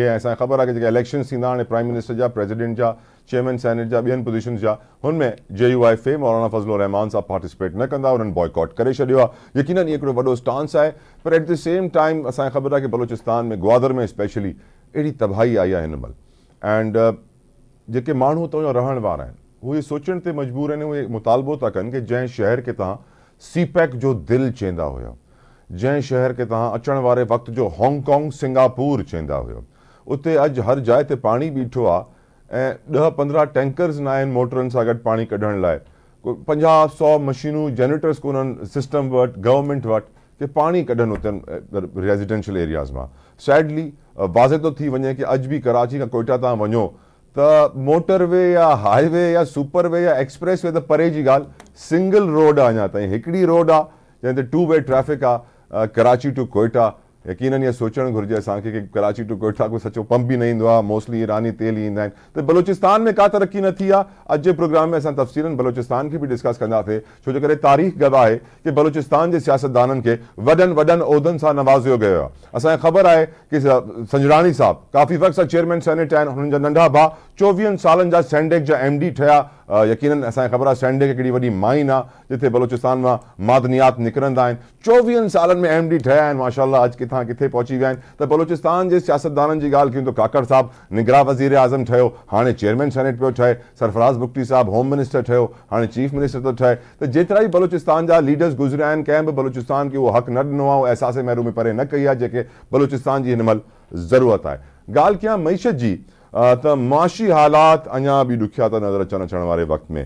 કે આસા ખબર આ કે ઇલેક્શન સિંદા ને પ્રાઇમ મિનિસ્ટર જા પ્રેસિડેન્ટ જા ચેરમેન સેનેટ જા બેન પોઝિશન્સ જા હન મે જેયુઆફએ મૌરોના ફઝલુર रहमान સાબ પાર્ટિસિપેટ નકંદા ઓરન બોયકોટ કરે છળ્યો આ યકીનન યે ક્રો વડો સ્ટાન્સ આ પર એટ ધ સેમ ટાઈમ આસા ખબર આ કે બલોચિસ્તાન મે ગુવાદર મે સ્પેશિયલી એડી તબાહી આયા હેન બલ એન્ડ જેકે માણો તો રહેન વાર હુય સોચન તે મજબૂર હે ને મુતાલબો તા કન કે જૈન શહેર કે તા સીપેક જો દિલ ચેન્ડા હોયા જૈન શહેર કે તા અચણ વારે વક્ત જો હોંગકોંગ સિંગાપોર ચેન્ડા હોયા उते अॼु हर जाइ ते पाणी बीठो आहे ऐं ॾह पंद्रहं टैंकर्स न आहिनि मोटरनि सां गॾु पाणी कढण लाइ पंजाह सौ मशीनूं जनरेटर्स कोन्हनि सिस्टम वटि गवर्नमेंट वटि की पाणी कढनि उते रेजिडेंशियल एरियाज़ मां सैडली वाज़े थो थी वञे की अॼु बि कराची खां कोयटा तव्हां वञो त मोटर वे या हाईवे या सुपर वे या एक्सप्रेस वे त परे जी ॻाल्हि सिंगल रोड आहे अञा ताईं हिकिड़ी रोड आहे जंहिं ते टू वे ट्रैफ़िक आहे कराची टू कोयटा यकीनन ये सोचणु घुर्ज असांखे कराची टू कोयटा को सचो पंप भी न मोस्टली ईरानी तेल ही इंदा आहिनि बलोचिस्तान में का तरक्की न थी आहे अॼु जे प्रोग्राम में तफसीर बलोचिस्तान के भी डिस्कस कंदासीं छो जे करे तारीख़ गवाह है कि बलोचिस्तान जे सियासतदान के वॾनि वॾनि उहिदनि सां नवाज़ियो वियो असा ख़बर आहे कि संजरानी साहब काफ़ी वक़्त सां चेयरमैन सेनेट आहिनि हुननि जा नंढा भाउ चोवीहनि सालनि जा सैंडेक जा एम डी ठहिया यकीन असांखे ख़बर आहे सैंडे खे कहिड़ी माइन आहे जिते बलोचिस्तान मां मादनियात निकिरंदा आहिनि चोवीहनि सालनि में एम डी ठहिया माशाला अज अॼु किथां किथे पहुची विया आहिनि बलोचिस्तान के सियासतदान की ॻाल्हि क्यों तो काकड़ साहब निगरा वज़ीर आज़म ठहियो हाणे चेयरमैन सेनेट पियो ठहे सरफराज़ बुख्टी साहिबु होम मिनिस्टर ठहियो हाँ चीफ मिनिस्टर तो ठहे तो जितरा ई बलोचिस्तान जहाँ लीडर्स गुज़रिया आहिनि भी बलोचिस्तान के वो हक़ न दिनों आहे उहो महरू में परे न कई आहे जेके बलोचिस्तान जी हिन ज़रूरत है गाल क्या मीशत जी त मुआशी हालात अञा भी दुखिया था नज़र अच्छा अच्छा वाले वक़्त में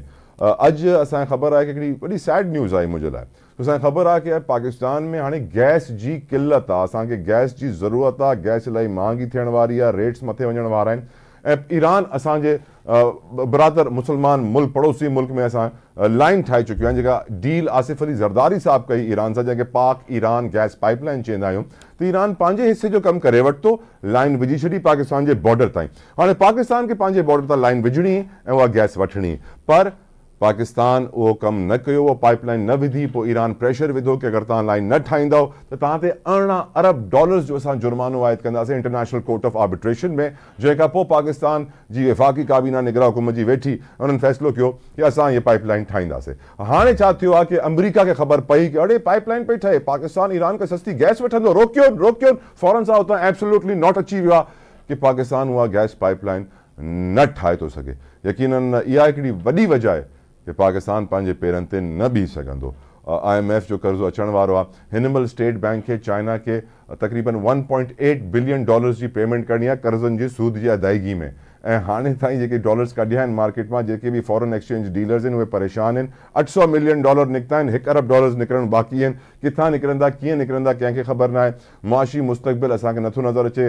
अज अस ख़बर आहे कि हिकिड़ी सैड न्यूज़ आहे मुंहिंजे लाइ असांखे ख़बर आ कि पाकिस्तान में हाँ गैस की किल्लत आहे गैस की ज़रूरत आ गैस इलाही महंगी थे वारी आहे रेट्स मथे वन वारा आहिनि ईरान असांजे बरदर मुसलमान मुल्क पड़ोसी मुल्क में ऐसा लाइन ठाई चुकी है जेका डील आसिफ अली ज़रदारी साहब कई ईरान से जैसे पाक ईरान गैस पाइपलाइन चेंद आयो तो ईरान पाँच हिस्से जो कम करे वरितो लाइन विझी छी पाकिस्तान के बॉर्डर ताईं हाँ पाकिस्तान के पाँच बॉर्डर तक लाइन विझणी है वह गैस वी पर पाकिस्तान उहो कमु न कयो उहा पाइपलाइन न विधी पोइ ईरान प्रेशर विधो की अगरि तव्हां लाइन न ठाहींदव त तव्हां ते अरिड़हं अरब डॉलर्स जो असां जुर्मानो आयद कंदासीं इंटरनेशनल कोर्ट ऑफ आर्बिट्रेशन में जंहिंखां पोइ पाकिस्तान जी विफ़ाक़ी काबीना निगरा हुकुम जी वेठी उन्हनि फ़ैसिलो कयो की असां इहे पाइपलाइन ठाहींदासीं हाणे छा थियो आहे की अमरीका खे ख़बर पई की अड़े पाइपलाइन पई ठहे पाकिस्तान ईरान खां सस्ती गैस वठंदो रोकियो रोकियो फौरन सां हुतां एब्सोल्यूटली नॉट अची वियो आहे की पाकिस्तान उहा गैस पाइपलाइन न ठाहे थो सघे यकीन इहा हिकिड़ी वॾी वजह आहे कि पाकिस्तान पंहिंजे पेरनि ते न बीह सघंदो आई एम एफ जो कर्ज़ो अचण वारो आहे हिन महिल स्टेट बैंक खे चाइना खे तक़रीबन one point eight billion dollars जी पेमेंट करणी आहे कर्ज़नि जे सूद जी अदायगी में ऐं हाणे ताईं जेके डॉलर्स कढिया आहिनि मार्केट मां जेके बि फॉरेन एक्सचेंज डीलर्स आहिनि उहे परेशान आहिनि अठ सौ मिलियन डॉलर निकिता आहिनि हिकु अरब डॉलर्स निकिरणु बाक़ी आहिनि किथां निकिरंदा कीअं निकिरंदा कंहिंखे ख़बर न आहे मुआशी मुस्तक़बिल असांखे नथो नज़र अचे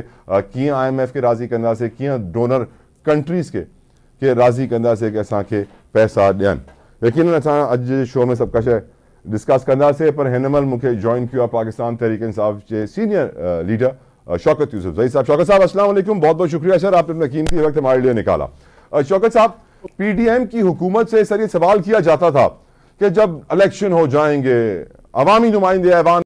कीअं आई एम एफ खे राज़ी कंदासीं कीअं डोनर कंट्रीज़ खे राज़ी कंदासीं की असांखे पैसा दियन यकीन असां अॼु शो में सभु शे डिस्कस कंदासीं पर हिन मुख्य जॉइन किया पाकिस्तान तहरीक इंसाफ़ के सीनियर लीडर शौकत यूसुफ जई साहब शौकत साहब असल बहुत बहुत शुक्रिया सर आपने अपना कीमती वक्त हमारे लिए निकाला शौकत साहब पीडीएम की हुकूमत से सर ये सवाल किया जाता था कि जब इलेक्शन हो जाएंगे अवामी नुमाइंदे अवाम